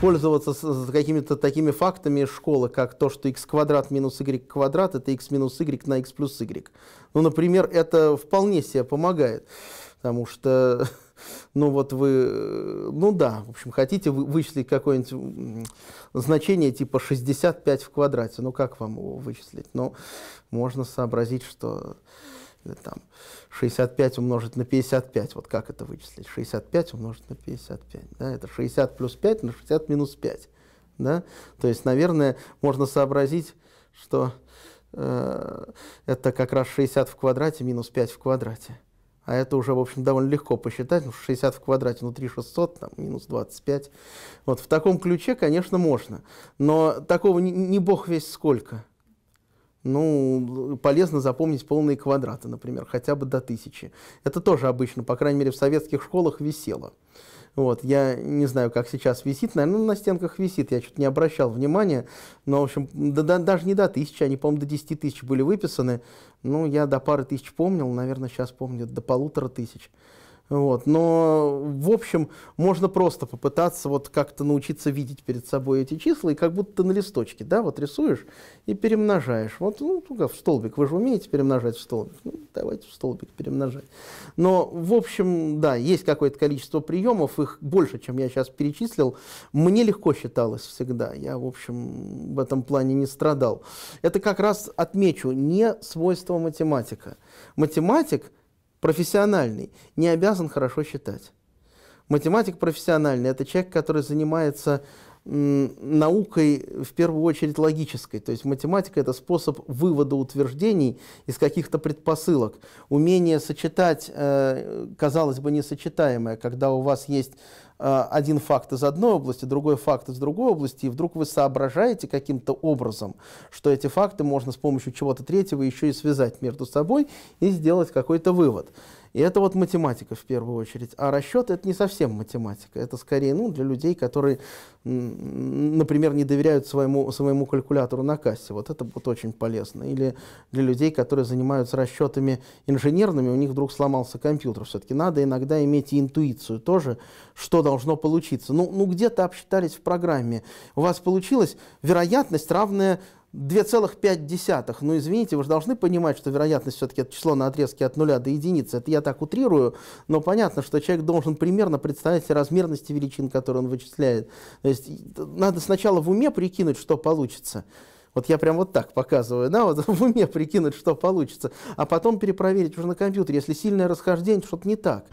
пользоваться с, с какими-то такими фактами школы, как то, что x квадрат минус y квадрат это x минус y на x плюс y. Ну, например, это вполне себе помогает, потому что, ну вот вы, ну да, в общем, хотите вычислить какое-нибудь значение типа 65 в квадрате, ну как вам его вычислить? Ну, можно сообразить, что Э, там, 65 умножить на 55, вот как это вычислить? 65 умножить на 55, да, это 60 плюс 5 на 60 минус 5, да, то есть, наверное, можно сообразить, что э, это как раз 60 в квадрате минус 5 в квадрате, а это уже, в общем, довольно легко посчитать, ну, 60 в квадрате, внутри 3 600, там, минус 25, вот в таком ключе, конечно, можно, но такого не, не бог весь сколько – ну, полезно запомнить полные квадраты, например, хотя бы до тысячи. Это тоже обычно, по крайней мере, в советских школах висело. Вот, я не знаю, как сейчас висит, наверное, на стенках висит, я что-то не обращал внимания, но, в общем, да, да, даже не до тысячи, они, по-моему, до десяти тысяч были выписаны, ну, я до пары тысяч помнил, наверное, сейчас помню до полутора тысяч. Вот. Но, в общем, можно просто попытаться вот как-то научиться видеть перед собой эти числа, и как будто на листочке, да, вот рисуешь и перемножаешь. Вот, ну, только в столбик, вы же умеете перемножать в столбик? Ну, давайте в столбик перемножать. Но, в общем, да, есть какое-то количество приемов, их больше, чем я сейчас перечислил. Мне легко считалось всегда, я, в общем, в этом плане не страдал. Это как раз, отмечу, не свойство математика. Математик – профессиональный не обязан хорошо считать. Математик профессиональный – это человек, который занимается наукой в первую очередь логической. То есть математика — это способ вывода утверждений из каких-то предпосылок. Умение сочетать, э, казалось бы, несочетаемое, когда у вас есть э, один факт из одной области, другой факт из другой области, и вдруг вы соображаете каким-то образом, что эти факты можно с помощью чего-то третьего еще и связать между собой и сделать какой-то вывод. И это вот математика в первую очередь. А расчет — это не совсем математика. Это скорее ну, для людей, которые, например, не доверяют своему, своему калькулятору на кассе. Вот это будет очень полезно. Или для людей, которые занимаются расчетами инженерными, у них вдруг сломался компьютер. Все-таки надо иногда иметь и интуицию тоже, что должно получиться. Ну, ну где-то обсчитались в программе. У вас получилось вероятность равная 2,5. ну извините, вы же должны понимать, что вероятность все-таки это число на отрезке от 0 до единицы. Это я так утрирую, но понятно, что человек должен примерно представлять размерности величин, которые он вычисляет. То есть надо сначала в уме прикинуть, что получится. Вот я прям вот так показываю, да, вот в уме прикинуть, что получится, а потом перепроверить уже на компьютере, если сильное расхождение, что-то не так.